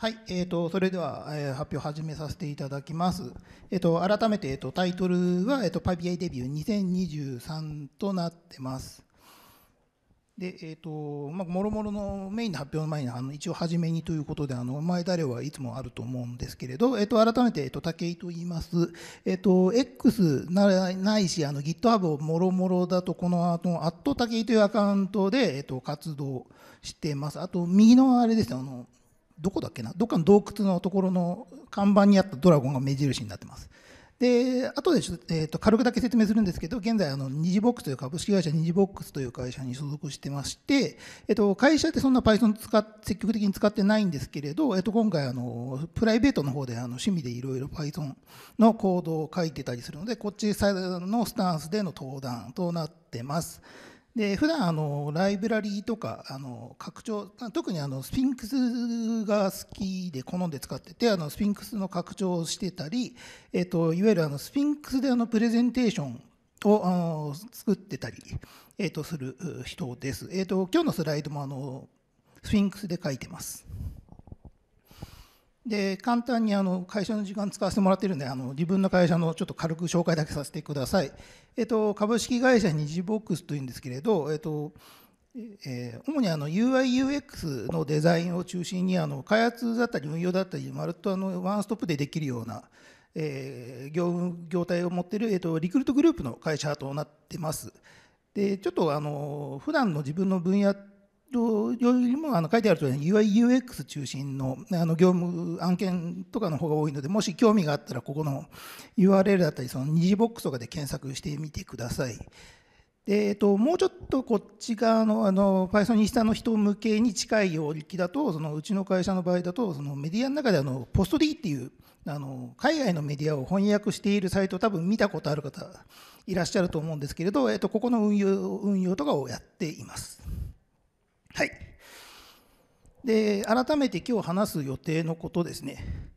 はい、えーと、それでは、えー、発表始めさせていただきます。えーと、改めて、えーと、タイトルは、えーと「パビアイデビュー2023」となってます。で、えーとまあ、もろもろのメインの発表の前にあの一応初めにということで「あのお前誰?」はいつもあると思うんですけれど、えー、と改めて、えー、と武井と言います、えー、と X なないしあの GitHub をもろもろだとこのあの「武井」というアカウントで、えー、と活動してますあと右のあれですねあのどこだっけなどっかの洞窟のところの看板にあったドラゴンが目印になってます。で後でちょ、えー、と軽くだけ説明するんですけど現在あのニジボックスという株式会社ニジボックスという会社に所属してまして、えー、と会社ってそんな Python 使積極的に使ってないんですけれど、えー、と今回あのプライベートの方であの趣味でいろいろ Python のコードを書いてたりするのでこっちのスタンスでの登壇となってます。で普段あのライブラリーとかあの拡張特にあのスフィンクスが好きで好んで使っててあのスフィンクスの拡張をしてたり、えっと、いわゆるあのスフィンクスであのプレゼンテーションをあの作ってたり、えっと、する人です、えっと、今日のスライドもあのスフィンクスで書いてますで簡単にあの会社の時間使わせてもらってるんであの自分の会社のちょっと軽く紹介だけさせてください、えっと、株式会社ニジボックスというんですけれど、えっとえー、主にあの UIUX のデザインを中心にあの開発だったり運用だったりまるっとあのワンストップでできるような、えー、業業態を持っている、えっと、リクルートグループの会社となってます。でちょっとあの普段の自分の分野よりもあの書いてあるとおり UIUX 中心のあの業務案件とかの方が多いのでもし興味があったらここの URL だったりその二次ボックスとかで検索してみてください。でえっと、もうちょっとこっち側のあの Python にしたの人向けに近い領域だとそのうちの会社の場合だとそのメディアの中であのポスト D っていうあの海外のメディアを翻訳しているサイト多分見たことある方いらっしゃると思うんですけれど、えっと、ここの運用運用とかをやっています。はい。で、改めて今日話す予定のことですね。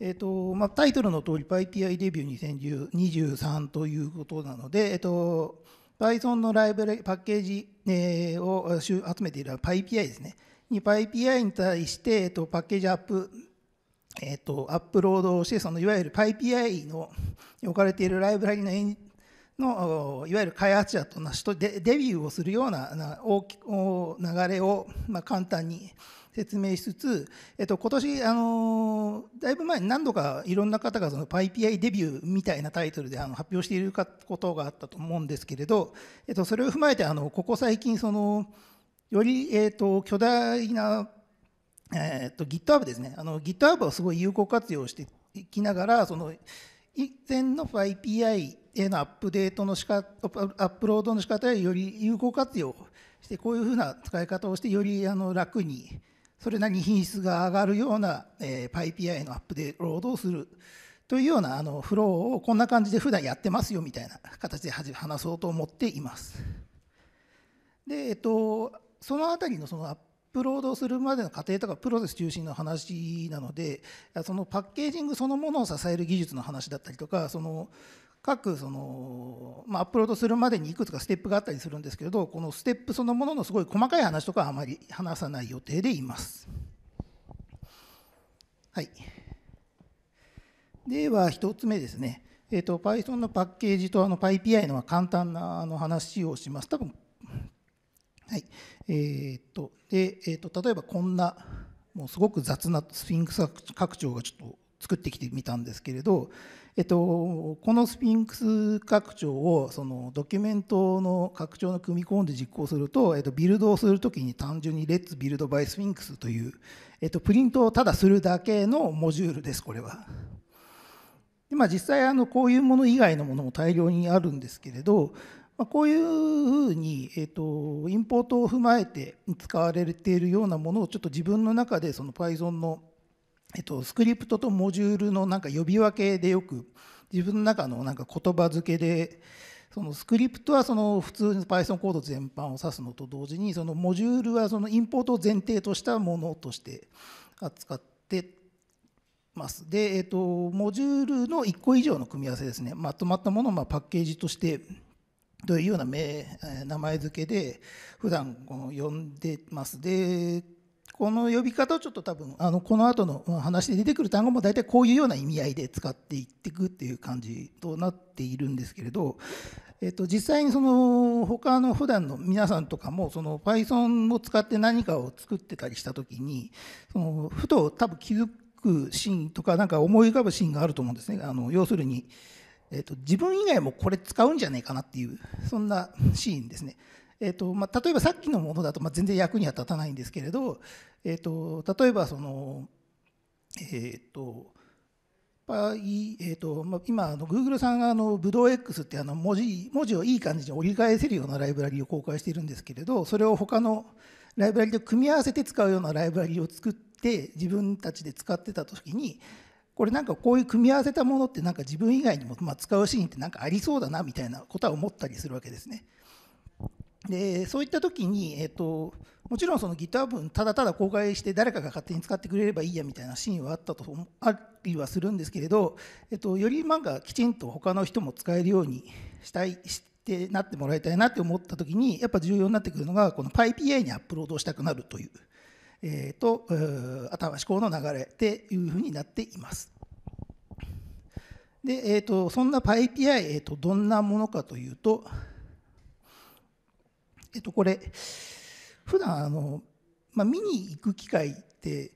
えーとまあ、タイトルの通り PyPI デビュー2023ということなので、えーと、Python のライブラリパッケージ、えー、を集めている PyPI ですね。に PyPI に対して、えーと、パッケージアップ、えーと、アップロードして、そのいわゆる PyPI の置かれているライブラリのエンのいわゆる開発者となしとデビューをするような大き流れを、まあ、簡単に説明しつつ、えっと、今年、あのだいぶ前に何度かいろんな方がその PyPI デビューみたいなタイトルであの発表していることがあったと思うんですけれど、えっと、それを踏まえてあのここ最近そのより、えっと、巨大な、えっと、GitHub ですねあの GitHub をすごい有効活用していきながらその以前の API へのアップデートのしか、アップロードの仕方やより有効活用して、こういうふうな使い方をして、よりあの楽に、それなりに品質が上がるような、えー、PyPI のアップデートをするというようなあのフローをこんな感じで普段やってますよみたいな形で話そうと思っています。で、えっと、そのあたりのそのアップップロードするまでの過程とかプロセス中心の話なのでそのパッケージングそのものを支える技術の話だったりとかその各その、まあ、アップロードするまでにいくつかステップがあったりするんですけれどこのステップそのもののすごい細かい話とかはあまり話さない予定でいます。はい、では1つ目ですね、えーと、と Python のパッケージとあの PyPI の簡単なあの話をします。多分はい。えー、っと、で、えー、っと、例えばこんな、もうすごく雑なスフィンクス拡張がちょっと作ってきてみたんですけれど、えっと、このスフィンクス拡張をそのドキュメントの拡張の組み込んで実行すると、えっと、ビルドをするときに単純に Let's Build by Sphinx という、えっと、プリントをただするだけのモジュールです、これは。でまあ、実際あのこういうもの以外のものも大量にあるんですけれど、まあ、こういうふうに、えーと、インポートを踏まえて使われているようなものをちょっと自分の中でその Python の、えーと、スクリプトとモジュールのなんか呼び分けでよく自分の中のなんか言葉付けでそのスクリプトはその普通に Python コード全般を指すのと同時にそのモジュールはそのインポートを前提としたものとして扱ってます。で、えーと、とモジュールの1個以上の組み合わせですねまとまったものをまあパッケージとしてというような名名前付けで普段この呼んでます。でこの呼び方をちょっと多分あのこの後の話で出てくる単語も大体こういうような意味合いで使っていっていくっていう感じとなっているんですけれど、えっと、実際にその他の普段の皆さんとかもその Python を使って何かを作ってたりした時にそのふと多分気づくシーンとかなんか思い浮かぶシーンがあると思うんですね。あの要するにえーと、自分以外もこれ使うんじゃないかなっていうそんなシーンですね。えーとまあ、例えばさっきのものだと、まあ、全然役には立たないんですけれど、えーと、例えばその、えーとぱいえーとまあ、今あの Google さんがあのブドウ X ってあの文字文字をいい感じに折り返せるようなライブラリを公開しているんですけれどそれを他のライブラリと組み合わせて使うようなライブラリを作って自分たちで使ってた時にこれなんかこういう組み合わせたものってなんか自分以外にもま使うシーンってなんかありそうだなみたいなことは思ったりするわけですね。でそういった時に、えっと、もちろんその GitHub ただただ公開して誰かが勝手に使ってくれればいいやみたいなシーンはあったとありはするんですけれど、えっと、よりなんかきちんと他の人も使えるようにしたいしてなってもらいたいなって思った時にやっぱ重要になってくるのがこの PyPI にアップロードしたくなるという、えーと、と頭思考の流れっていうふうになっています。で、えーと、そんな PyPI、えーと、どんなものかというと、えっ、ー、と、これ、普段あの、まあ、見に行く機会って、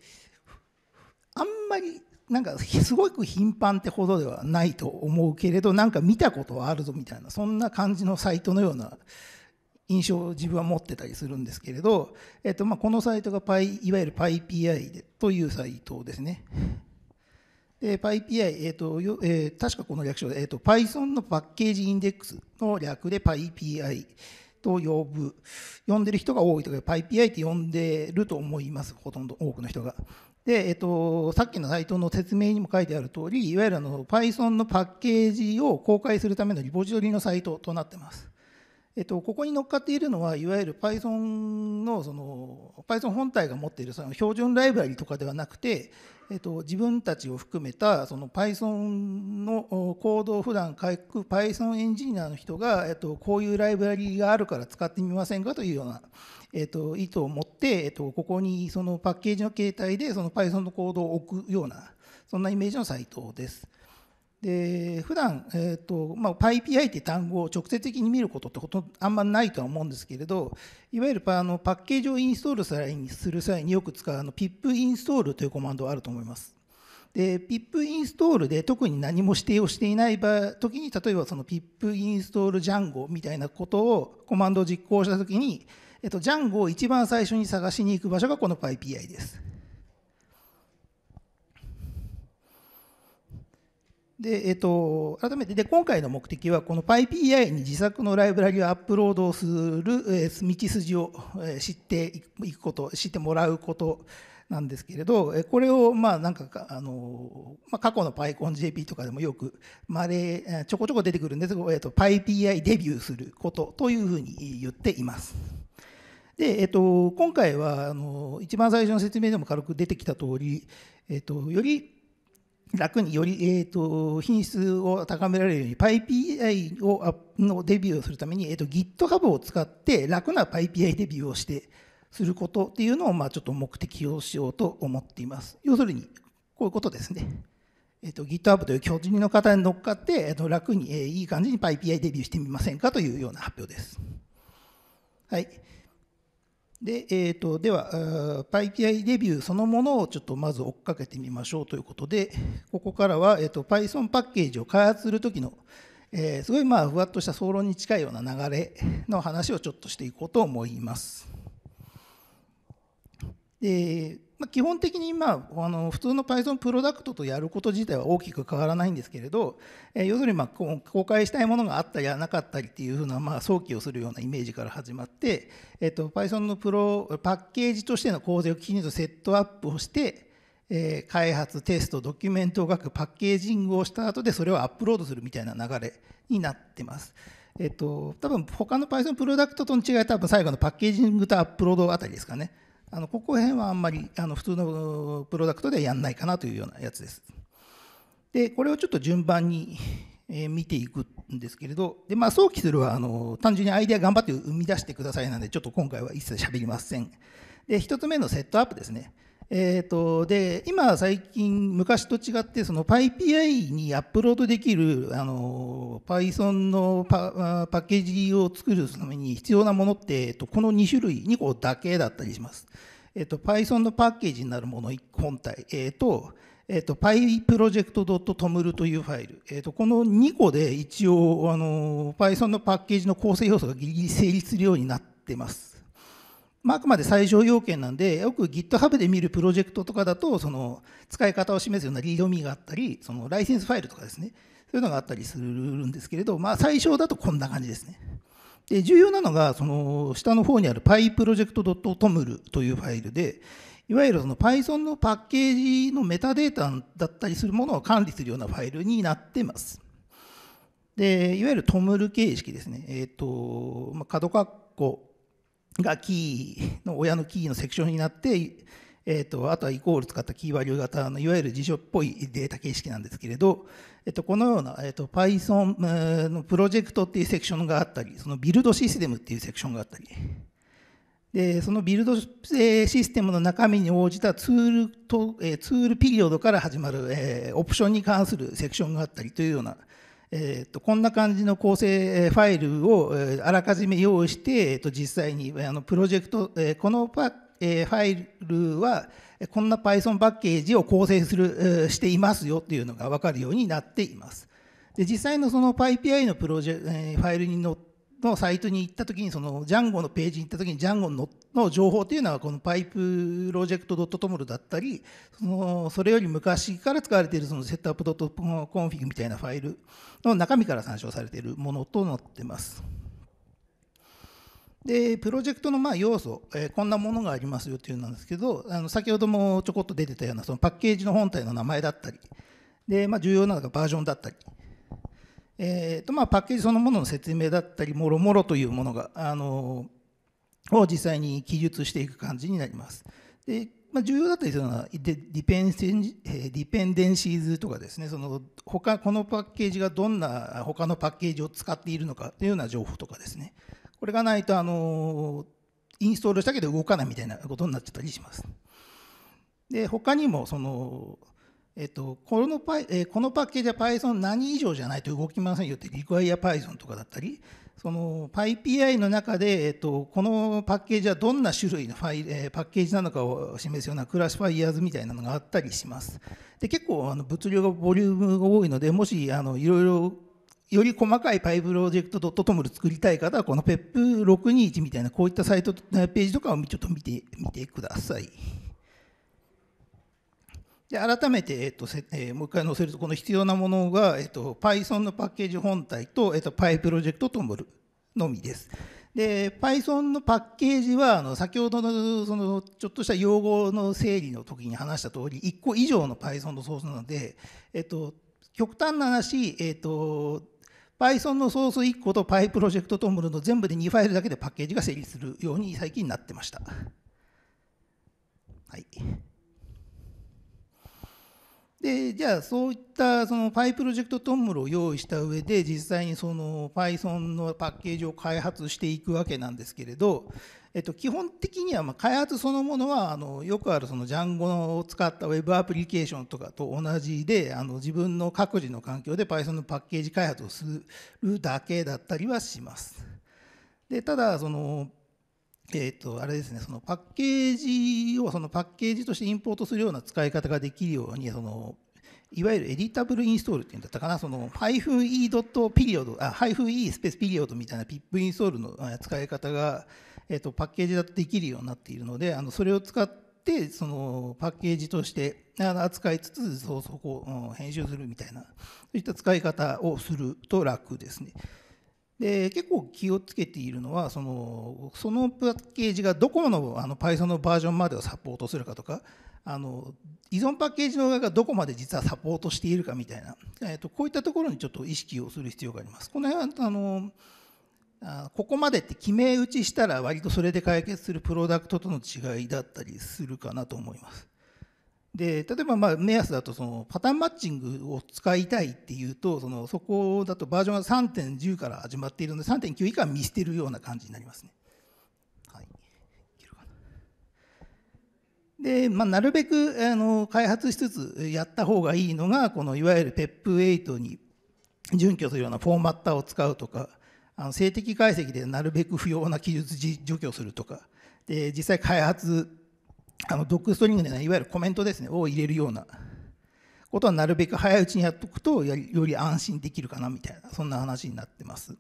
あんまりなんかすごく頻繁ってほどではないと思うけれどなんか見たことはあるぞみたいなそんな感じのサイトのような印象を自分は持ってたりするんですけれど、えっと、まあこのサイトが Py いわゆる PyPI というサイトですね。えー、PyPI、えーとえー、確かこの略称で、えーと、Python のパッケージインデックスの略で PyPI と呼ぶ、呼んでる人が多いとか、PyPI って呼んでると思います、ほとんど多くの人が。で、えっ、ー、と、さっきのサイトの説明にも書いてある通り、いわゆるあの Python のパッケージを公開するためのリポジトリのサイトとなってます。えっと、ここに乗っかっているのはいわゆる Python のその Python 本体が持っているその標準ライブラリとかではなくて、えっと、自分たちを含めたその Python のコードを普段書く Python エンジニアの人が、えっと、こういうライブラリがあるから使ってみませんかというような、えっと、意図を持って、えっと、ここにそのパッケージの形態でその Python のコードを置くようなそんなイメージのサイトです。で普段、えーとまあ、PyPI って単語を直接的に見ることってことあんまないとは思うんですけれどいわゆるあのパッケージをインストールする際によく使うあの pip インストールというコマンドがあると思います。で pip インストールで特に何も指定をしていない場時に例えばその pip インストールジ j a n g o みたいなことをコマンドを実行した時に、えっと、Django を一番最初に探しに行く場所がこの PyPI です。で、えっ、ー、と、改めて、で、今回の目的は、この PyPI に自作のライブラリをアップロードする、えー、道筋を、えー、知っていくこと、知ってもらうことなんですけれど、えー、これを、まあ、なんか、あの、まあ、過去の PyConJP とかでもよく、まれ、ちょこちょこ出てくるんですが、えっ、ー、と、PyPI デビューすることというふうに言っています。で、えっ、ー、と、今回は、あの、一番最初の説明でも軽く出てきた通り、えっ、と、より、楽により、えーと、品質を高められるように PyPI をのデビューをするために、えーと、GitHub を使って楽な PyPI デビューをしてすることっていうのを、まあ、ちょっと目的をしようと思っています。要するにこういうことですね。えーと、と GitHub という巨人の方に乗っかって、えー、と楽に、えー、いい感じに PyPI デビューしてみませんかというような発表です。はい。で、えーと、では、PyPI デビューそのものをちょっとまず追っかけてみましょうということで、ここからは、えーと、と Python パッケージを開発するときの、えー、すごいまあふわっとした総論に近いような流れの話をちょっとしていこうと思います。でまあ、基本的に今あの普通の Python プロダクトとやること自体は大きく変わらないんですけれど、え要するにまあ公開したいものがあったりなかったりっていうふうなまあ想起をするようなイメージから始まって、えっと、Python のプロパッケージとしての構成をきちんとセットアップをして、え開発テストドキュメントを書くパッケージングをした後でそれをアップロードするみたいな流れになってます。えっと、多分他の Python プロダクトとの違いは多分最後のパッケージングとアップロードあたりですかね。あのここら辺はあんまりあの普通のプロダクトではやんないかなというようなやつです。でこれをちょっと順番に、え見ていくんですけれどで、まあ、早期するはあの単純にアイデア頑張って生み出してくださいなのでちょっと今回は一切しゃべりません。で1つ目のセットアップですね。えーと、で今、最近、昔と違ってその PyPI にアップロードできるあの Python のパパッケージを作るために必要なものって、えっと、この2種類、2個だけだったりします。えっと、Python のパッケージになるもの本体、えっとえっと、pyproject.toml というファイル、えっと、この2個で一応あの Python のパッケージの構成要素がギリギリ成立するようになってます。まあ、あくまで最上要件なんで、よく GitHub で見るプロジェクトとかだと、その使い方を示すようなリードミーがあったり、そのライセンスファイルとかですね、そういうのがあったりするんですけれど、まあ、最小だとこんな感じですね。で、重要なのが、その下の方にある pyproject.toml というファイルで、いわゆるその Python のパッケージのメタデータだったりするものを管理するようなファイルになってます。で、いわゆる TOML 形式ですね。えっ、ー、と、ま角括弧がキーの親のキーのセクションになって、えーと、あとはイコール使ったキーバリュー型のいわゆる辞書っぽいデータ形式なんですけれど、えー、とこのような、えーと、Python のプロジェクトっていうセクションがあったりそのビルドシステムっていうセクションがあったりでそのビルドシステムの中身に応じたツールと、えツールピリオドから始まる、えオプションに関するセクションがあったりというようなえーと、こんな感じの構成ファイルをあらかじめ用意して、えーと、と実際にあのプロジェクト、えー、このパ、えー、ファイルはこんな Python パッケージを構成する、えー、していますよというのが分かるようになっています。で実際のその PyPI のプロジェ、えー、ファイルに載ってのサイトに行った時にそのジャンゴのページに行った時にジャンゴのの情報というのはこのパイププロジェクトドットトムルだったりそのそれより昔から使われているそのセットアップドットコンフィグみたいなファイルの中身から参照されているものとなってます。でプロジェクトのまあ要素、えー、こんなものがありますよというのなんですけどあの先ほどもちょこっと出てたようなそのパッケージの本体の名前だったりで、まあ、重要なのがバージョンだったりえーとまあ、パッケージそのものの説明だったりもろもろというものがあのを実際に記述していく感じになります。でまあ、重要だったりするのはディペンディペンデンシーズとかですねその他このパッケージがどんな他のパッケージを使っているのかというような情報とかですねこれがないとあのインストールしたけど動かないみたいなことになっちゃったりします。で他にもそのえっと、このパイ、えこのパッケージは Python 何以上じゃないと動きませんよって、リクワイア Python とかだったり、その PyPI の中で、えっと、このパッケージはどんな種類のファイえパッケージなのかを示すようなクラシファイヤーズみたいなのがあったりします。で、結構あの物量がボリュームが多いので、もし、あの、いろいろより細かいパイプロジェクト t t ト m ムル作りたい方は、この PEP621 みたいな、こういったサイト、ページとかをちょっと見てみてください。で改めて、えっとえー、もう一回載せるとこの必要なものが、えっと、Python のパッケージ本体と、えっと、Py プロジェクトともるのみです。で Python のパッケージはあの先ほどのそのちょっとした用語の整理の時に話した通り1個以上の Python のソースなので、えっと、極端な話、えっと、Python のソース1個と Py プロジェクトトムルの全部で2ファイルだけでパッケージが成立するように最近なってました。はいでじゃあそういったその p イプロジェクトトンブルを用意した上で実際にその Python のパッケージを開発していくわけなんですけれど、えっと、基本的にはま開発そのものはあのよくあるその j a n g o を使った Web アプリケーションとかと同じであの自分の各自の環境で Python のパッケージ開発をするだけだったりはします。でただそのえー、とあれですねそのパッケージをそのパッケージとしてインポートするような使い方ができるようにそのいわゆるエディタブルインストールっていうんだったかな、その -e ドットピリオド、あ、-e スペースピリオドみたいな PIP インストールの使い方が、えっと、パッケージだとできるようになっているので、あのそれを使って、そのパッケージとして扱いつつ、そうそこを編集するみたいな、そういった使い方をすると楽ですね。で結構気をつけているのはそのそのパッケージがどこのあの Python のバージョンまでをサポートするかとかあの依存パッケージの側がどこまで実はサポートしているかみたいな、えー、とこういったところにちょっと意識をする必要があります。この辺はあのここまでって決め打ちしたら割とそれで解決するプロダクトとの違いだったりするかなと思います。で例えばまあ目安だとそのパターンマッチングを使いたいっていうとそのそこだとバージョンが3.10から始まっているので3.9以下は見捨てるような感じになりますね。はい、で、まあ、なるべくあの開発しつつやった方がいいのがこのいわゆる PEP8 に準拠するようなフォーマッターを使うとかあの静的解析でなるべく不要な記述除去するとかで実際開発あのドッグストリングで、ね、いわゆるコメントですねを入れるようなことはなるべく早いうちにやっとくとより安心できるかなみたいなそんな話になってます。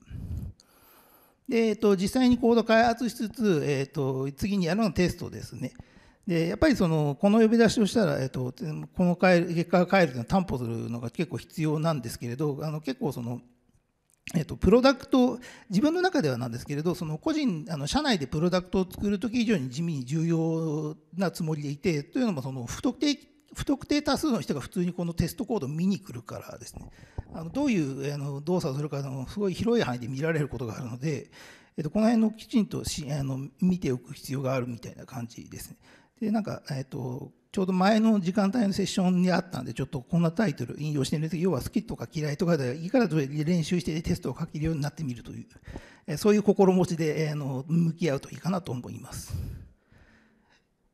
で、えっと、実際にコード開発しつつ、えっと、次にやるのはテストですね。でやっぱりそのこの呼び出しをしたら、えっと、この結果が変えるというのは担保するのが結構必要なんですけれどあの結構そのえっと、プロダクト自分の中ではなんですけれどその個人あの社内でプロダクトを作る時以上に地味に重要なつもりでいてというのもその不特定不特定多数の人が普通にこのテストコードを見に来るからですねあのどういうあの動作をするかのすごい広い範囲で見られることがあるので、えっと、この辺のきちんとしあの見ておく必要があるみたいな感じですね。でなんか、えーと、ちょうど前の時間帯のセッションにあったんで、ちょっとこんなタイトル引用してるんですけど、要は好きとか嫌いとかでいいから練習してテストを書けるようになってみるという、えそういう心持ちで、えの向き合うといいかなと思います。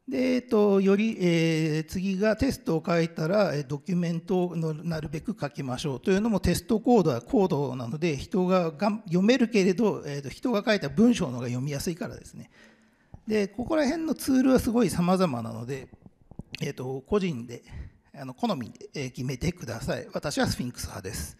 で、えっと、より、えー、次がテストを書いたら、ドキュメントをなるべく書きましょうというのもテストコードはコードなので、人がが読めるけれど、えー、と人が書いた文章の方が読みやすいからですね。でここら辺のツールはすごい様々なので、えーと、個人であの好みで決めてください私はスフィンクス派です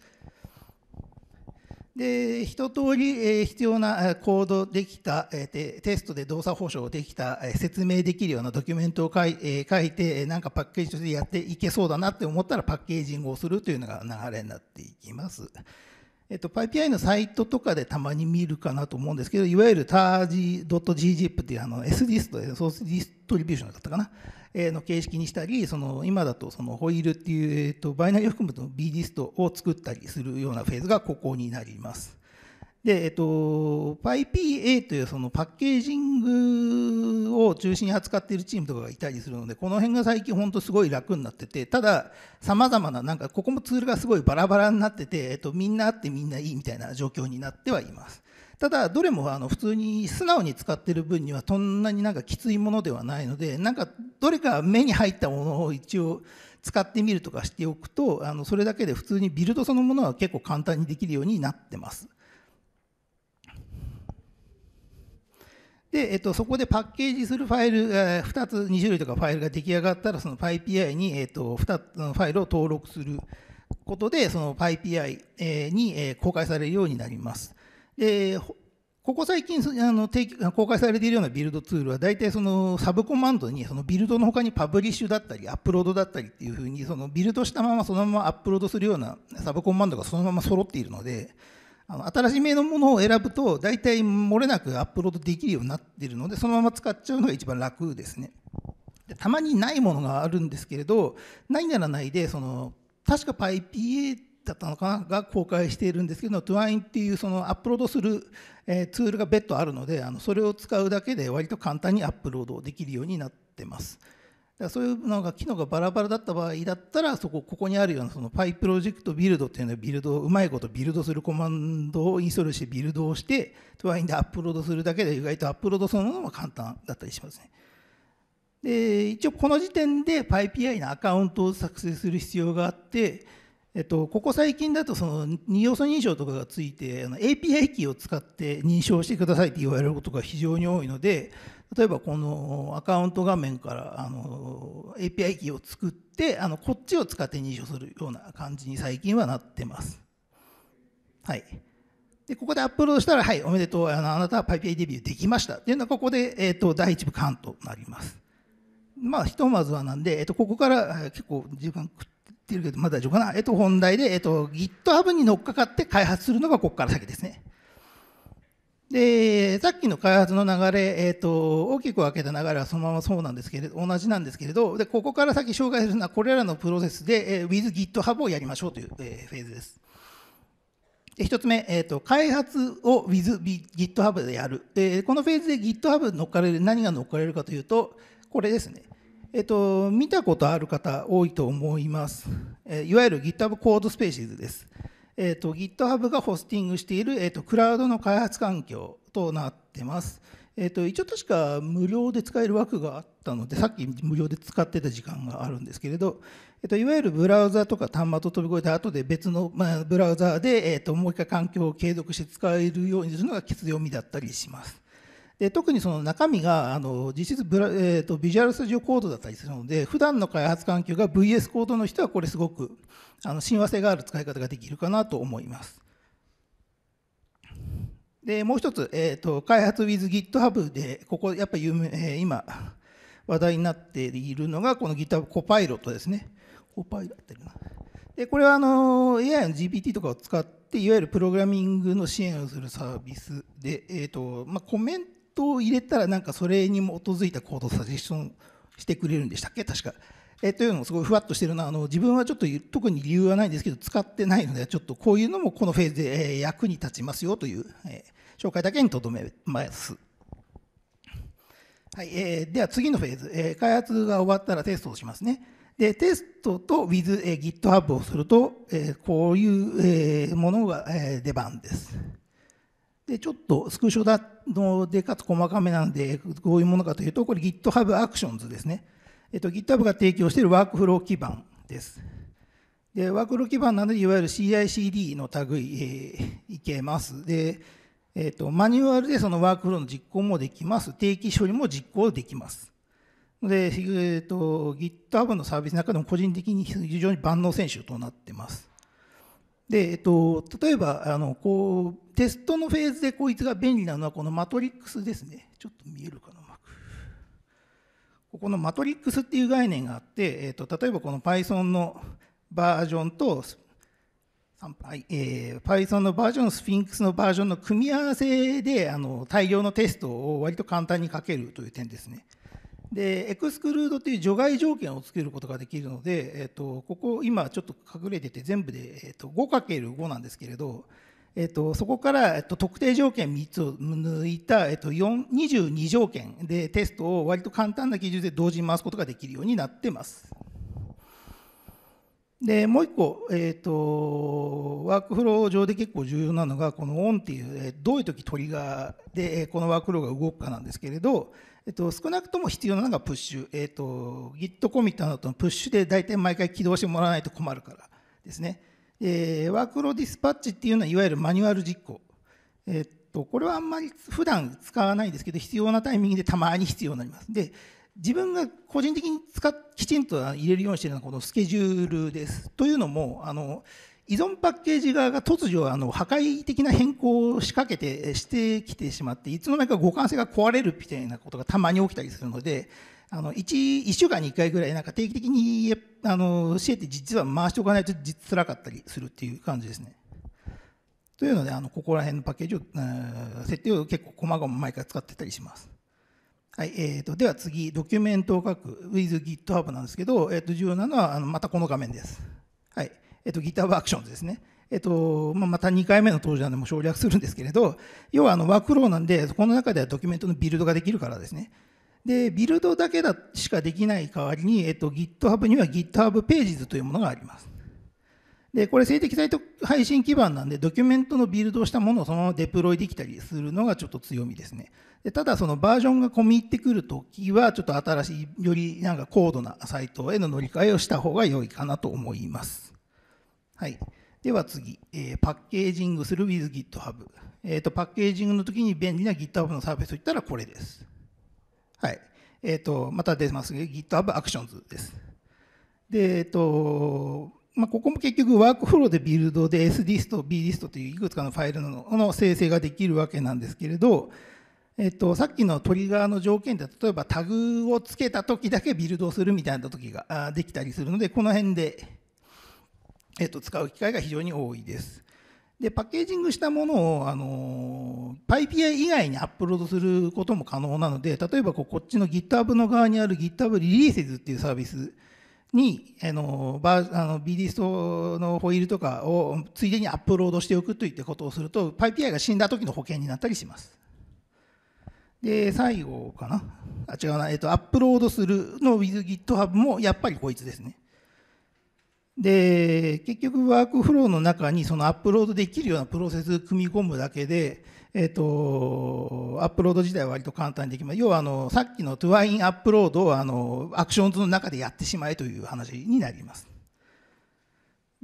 で一通り必要なコードできたテストで動作保証できた説明できるようなドキュメントを書い書いてなんかパッケージとしてやっていけそうだなって思ったらパッケージングをするというのが流れになっていきます。えっと、PyPI のサイトとかでたまに見るかなと思うんですけど、いわゆる t a r g g z i p っていうあの SDIST で、ソースディストリビューションだったかな、えー、の形式にしたり、その今だとそのホイールっていう、えっと、バイナリーを含むと BDIST を作ったりするようなフェーズがここになります。で、えっと、PyPA というそのパッケージングを中心に扱っているチームとかがいたりするので、この辺が最近本当すごい楽になってて、ただ、様々な、なんかここもツールがすごいバラバラになってて、えっと、みんなあってみんないいみたいな状況になってはいます。ただ、どれもあの普通に素直に使っている分にはそんなになんかきついものではないので、なんかどれか目に入ったものを一応、使ってみるとかしておくとあのそれだけで普通にビルドそのものは結構簡単にできるようになってます。で、えっと、そこでパッケージするファイルが2つ、2種類とかファイルが出来上がったら、その PyPI に、えっと、2つのファイルを登録することで、その PyPI に公開されるようになります。で、ここ最近あの公開されているようなビルドツールは、大体そのサブコマンドに、そのビルドの他にパブリッシュだったり、アップロードだったりっていうふうに、そのビルドしたままそのままアップロードするようなサブコマンドがそのまま揃っているので、あの新しめのものを選ぶと大体漏れなくアップロードできるようになっているのでそのまま使っちゃうのが一番楽ですね。でたまにないものがあるんですけれどないならないでその確か PyPA だったのかなが公開しているんですけど Twine っていうそのアップロードする、えツールが別途あるのであのそれを使うだけで割と簡単にアップロードできるようになってます。だからそういうのが機能がバラバラだった場合だったらそこここにあるようなそのパイプロジェクトビルドっていうのはビルドうまいことビルドするコマンドをインストールしてビルドをしてトワインでアップロードするだけで意外とアップロードそのものは簡単だったりしますね。で一応この時点で PyPI のアカウントを作成する必要があってえっと、ここ最近だとその二要素認証とかがついてあの API キーを使って認証してくださいって言われることが非常に多いので例えばこのアカウント画面からあの API キーを作ってあのこっちを使って認証するような感じに最近はなってます。はい、でここでアップロードしたら、はい、おめでとうあのあなたは PyPI デビューできましたというのがここで、えっと、第1部感となります。まあ、ひとまずはなんで、えっと、ここから結構時間食っっるけど、まだ大丈夫かな。えっと、本題で、えっと、GitHub に乗っかかって開発するのがここから先ですね。で、さっきの開発の流れ、えっ、と、大きく分けた流れはそのままそうなんですけれど、同じなんですけれど、で、ここから先紹介するのは、これらのプロセスで、えー、WithGitHub をやりましょうという、えー、フェーズです。で、一つ目、えっ、ー、と、開発を WithGitHub でやる。で、このフェーズで GitHub 乗っかれる、何が乗っかれるかというと、これですね。えっと、見たことある方多いと思います。えいわゆる GitHub コードスペーシーズです。えっと、GitHub がホスティングしている、えっと、クラウドの開発環境となってます。えっと、一応確か無料で使える枠があったので、さっき無料で使ってた時間があるんですけれど、えっと、いわゆるブラウザとか端末を飛び越えた後で別の、まあ、ブラウザで、えっと、もう一回環境を継続して使えるようにするのが必要味だったりします。で特にその中身があの実質ブラ、えーと、ビジュアルスタジオコードだったりするので普段の開発環境が VS コードの人はこれすごくあの親和性がある使い方ができるかなと思います。でもう一つ、えーと、開発 withGitHub でここやっぱ有名、えー、今話題になっているのがこの GitHub コパイロットですね。コパイロットでこれはあの AI の GPT とかを使っていわゆるプログラミングの支援をするサービスで、えーとまあ、コメントトを入れたらなんかそれに基づいたコードをサジェスションしてくれるんでしたっけ確か。えというのもすごいふわっとしてるのあの自分はちょっと特に理由はないんですけど使ってないのでちょっとこういうのもこのフェーズで、え役に立ちますよという、え紹介だけにとどめます。はいえー、では次のフェーズ、えー、開発が終わったらテストをしますね。でテストと with、えー、GitHub をすると、えー、こういう、えものが、え出番です。で、ちょっとスクショだので、かつ細かめなので、こういうものかというと、これ GitHub Actions ですね。えっと、GitHub が提供しているワークフロー基盤です。で、ワークフロー基盤なので、いわゆる CICD の類、えー、いけます。で、えっと、マニュアルでそのワークフローの実行もできます。定期処理も実行できます。で、えっと、GitHub のサービスの中でも個人的に非常に万能選手となってます。で、えっと、例えばあのこうテストのフェーズでこいつが便利なのはこのマトリックスですねちょっと見えるかなうまくここのマトリックスっていう概念があって、えっと、例えばこの Python のバージョンと、えー、Python のバージョン、スフィンクスのバージョンの組み合わせであの大量のテストを割と簡単に書けるという点ですね。で、エクスクルードという除外条件を作ることができるので、えっと、ここ今ちょっと隠れてて全部で、えっと、5×5 なんですけれど、えっと、そこから、えっと、特定条件3つを抜いた、えっと、22条件でテストを割と簡単な基準で同時に回すことができるようになってます。でもう一個、えーと、とワークフロー上で結構重要なのがこのオンっていうどういう時トリガーでこのワークフローが動くかなんですけれど、えっと、少なくとも必要なのがプッシュ、えっと、Git コミットなどのプッシュで大体毎回起動してもらわないと困るからですね。えー、ワークローディスパッチっていうのはいわゆるマニュアル実行。えっと、これはあんまり普段使わないんですけど、必要なタイミングでたまに必要になります。で、自分が個人的に使っきちんと入れるようにしているのはこのスケジュールです。というのも、あの、依存パッケージ側が突如あの破壊的な変更を仕掛けてしてきてしまっていつの間にか互換性が壊れるみたいなことがたまに起きたりするのであの 1, 1週間に1回ぐらいなんか定期的にあの教えて実は回しておかないとつらかったりするっていう感じですね。というのであのここら辺のパッケージを設定を結構細々毎回使ってたりします。はいえーと、とでは次ドキュメントを書く WithGitHub なんですけど、えー、と重要なのはあのまたこの画面です。はいえっと、GitHub アクションズですね。えっと、まあ、また2回目の登場でも省略するんですけれど、要はあのワークフローなんで、この中ではドキュメントのビルドができるからですね。で、ビルドだけだしかできない代わりに、えっと、GitHub には GitHub ページズというものがあります。で、これ静的サイト配信基盤なんで、ドキュメントのビルドをしたものをそのままデプロイできたりするのがちょっと強みですね。でただ、そのバージョンが込み入ってくるときは、ちょっと新しい、よりなんか高度なサイトへの乗り換えをした方が良いかなと思います。はい。では次、えー、パッケージングする with GitHub。えっ、ー、と、パッケージングの時に便利な GitHub のサービスといったらこれです。はい。えっ、ー、と、また出ます GitHub Actions です。で、えっ、ー、と、まあ、ここも結局ワークフローでビルドで S リスト、B リストといういくつかのファイルのの生成ができるわけなんですけれど、えっと、さっきのトリガーの条件で例えばタグをつけた時だけビルドをするみたいな時ができたりするのでこの辺でえっと、使う機会が非常に多いです。でパッケージングしたものをあの PyPI 以外にアップロードすることも可能なので例えばこっちの GitHub の側にある GitHub リリースズっていうサービスにあのバーあの BD ストのホイールとかをついでにアップロードしておくといったことをすると PyPI が死んだ時の保険になったりします。で最後かなあ違うな、えっと、アップロードするの WithGitHub もやっぱりこいつですね。で結局ワークフローの中にそのアップロードできるようなプロセス組み込むだけで、えっ、とアップロード自体は割と簡単にできます要はあのさっきのトゥワインアップロードをあのアクションズの中でやってしまえという話になります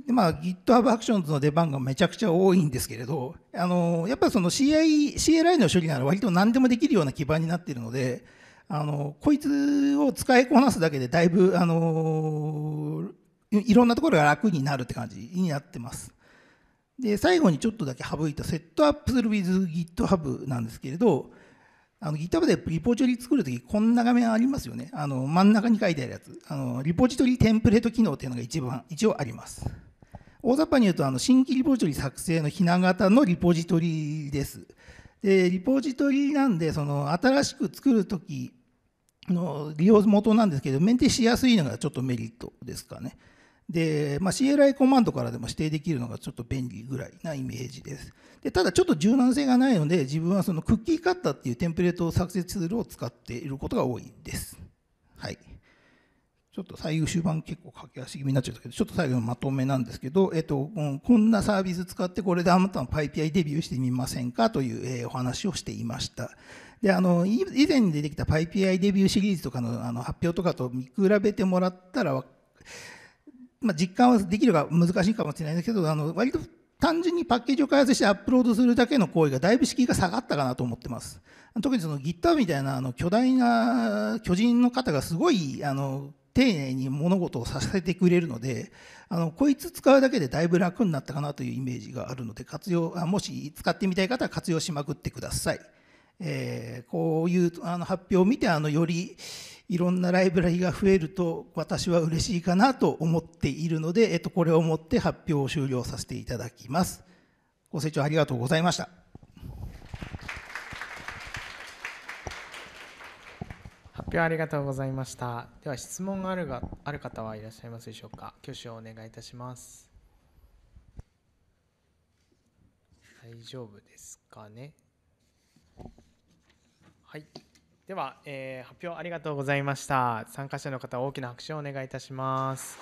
でまあ GitHub アクションズの出番がめちゃくちゃ多いんですけれどあのやっぱりその CI CLI の処理なら割と何でもできるような基盤になっているのであのこいつを使いこなすだけでだいぶあのいろんなところが楽になるって感じになってます。で、最後にちょっとだけ省いたセットアップする WithGitHub なんですけれど、あの GitHub でリポジトリ作るとき、こんな画面ありますよね。あの真ん中に書いてあるやつ。あのリポジトリテンプレート機能っていうのが一番、一応あります。大雑把に言うと、あの新規リポジトリ作成のひな型のリポジトリです。で、リポジトリなんで、その新しく作るときの利用元なんですけど、メンテしやすいのがちょっとメリットですかね。で、まあ、CLI コマンドからでも指定できるのがちょっと便利ぐらいなイメージです。でただちょっと柔軟性がないので自分はそのクッキーカッターっていうテンプレートを作成ツールを使っていることが多いです。はい。ちょっと最後終盤結構駆け足気味になっちゃったけど、ちょっと最後のまとめなんですけど、えっと、こんなサービス使ってこれであなたの PyPI デビューしてみませんかという、えお話をしていました。で、あの、以前に出てきた PyPI デビューシリーズとかのあの発表とかと見比べてもらったら、まあ、実感はできれば難しいかもしれないですけど、あの割と単純にパッケージを開発してアップロードするだけの行為がだいぶ敷居が下がったかなと思ってます。特にその GitHub みたいなあの巨大な巨人の方がすごいあの丁寧に物事をさせてくれるので、あのこいつ使うだけでだいぶ楽になったかなというイメージがあるので、活用もし使ってみたい方は活用しまくってください。えー、こういうあの発表を見てあのよりいろんなライブラリが増えると私は嬉しいかなと思っているので、えっと、これをもって発表を終了させていただきます。ご清聴ありがとうございました。発表ありがとうございました。では質問があるがある方はいらっしゃいますでしょうか。挙手をお願いいたします。大丈夫ですかね。はい。では、えー、発表ありがとうございました参加者の方大きな拍手をお願いいたします